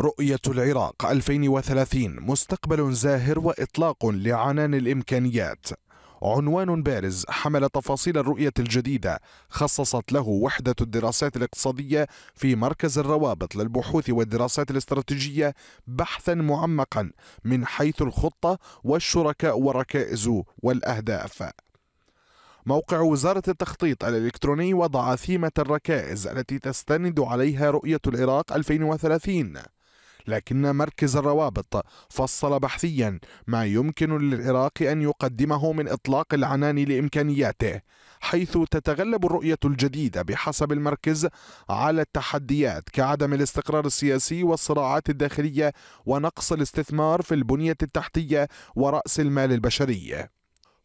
رؤية العراق 2030 مستقبل زاهر وإطلاق لعنان الإمكانيات عنوان بارز حمل تفاصيل الرؤية الجديدة خصصت له وحدة الدراسات الاقتصادية في مركز الروابط للبحوث والدراسات الاستراتيجية بحثا معمقا من حيث الخطة والشركاء والركائز والأهداف موقع وزارة التخطيط الإلكتروني وضع ثيمة الركائز التي تستند عليها رؤية العراق 2030 لكن مركز الروابط فصل بحثيا ما يمكن للعراق أن يقدمه من إطلاق العنان لإمكانياته حيث تتغلب الرؤية الجديدة بحسب المركز على التحديات كعدم الاستقرار السياسي والصراعات الداخلية ونقص الاستثمار في البنية التحتية ورأس المال البشري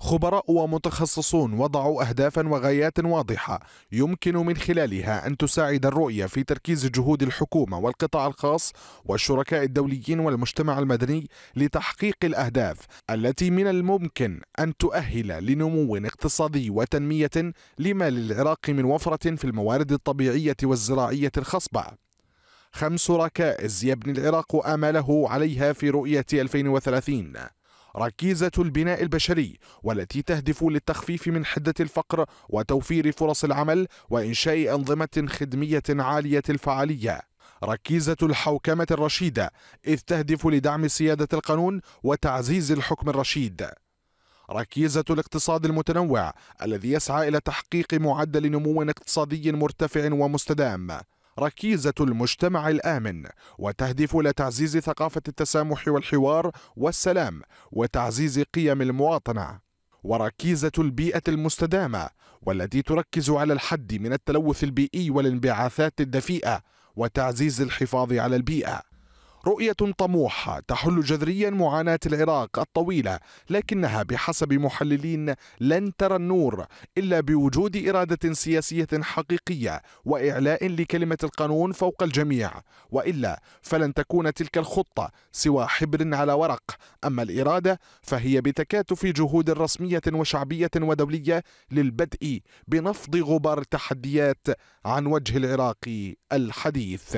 خبراء ومتخصصون وضعوا أهدافا وغايات واضحة يمكن من خلالها أن تساعد الرؤية في تركيز جهود الحكومة والقطاع الخاص والشركاء الدوليين والمجتمع المدني لتحقيق الأهداف التي من الممكن أن تؤهل لنمو اقتصادي وتنمية لما للعراق من وفرة في الموارد الطبيعية والزراعية الخصبة خمس ركائز يبني العراق آماله عليها في رؤية 2030 ركيزة البناء البشري والتي تهدف للتخفيف من حدة الفقر وتوفير فرص العمل وإنشاء أنظمة خدمية عالية الفعالية ركيزة الحوكمة الرشيدة إذ تهدف لدعم سيادة القانون وتعزيز الحكم الرشيد ركيزة الاقتصاد المتنوع الذي يسعى إلى تحقيق معدل نمو اقتصادي مرتفع ومستدام ركيزة المجتمع الآمن وتهدف لتعزيز ثقافة التسامح والحوار والسلام وتعزيز قيم المواطنة وركيزة البيئة المستدامة والتي تركز على الحد من التلوث البيئي والانبعاثات الدفيئة وتعزيز الحفاظ على البيئة رؤية طموحة تحل جذريا معاناة العراق الطويلة لكنها بحسب محللين لن ترى النور إلا بوجود إرادة سياسية حقيقية وإعلاء لكلمة القانون فوق الجميع وإلا فلن تكون تلك الخطة سوى حبر على ورق أما الإرادة فهي بتكاتف جهود رسمية وشعبية ودولية للبدء بنفض غبار التحديات عن وجه العراق الحديث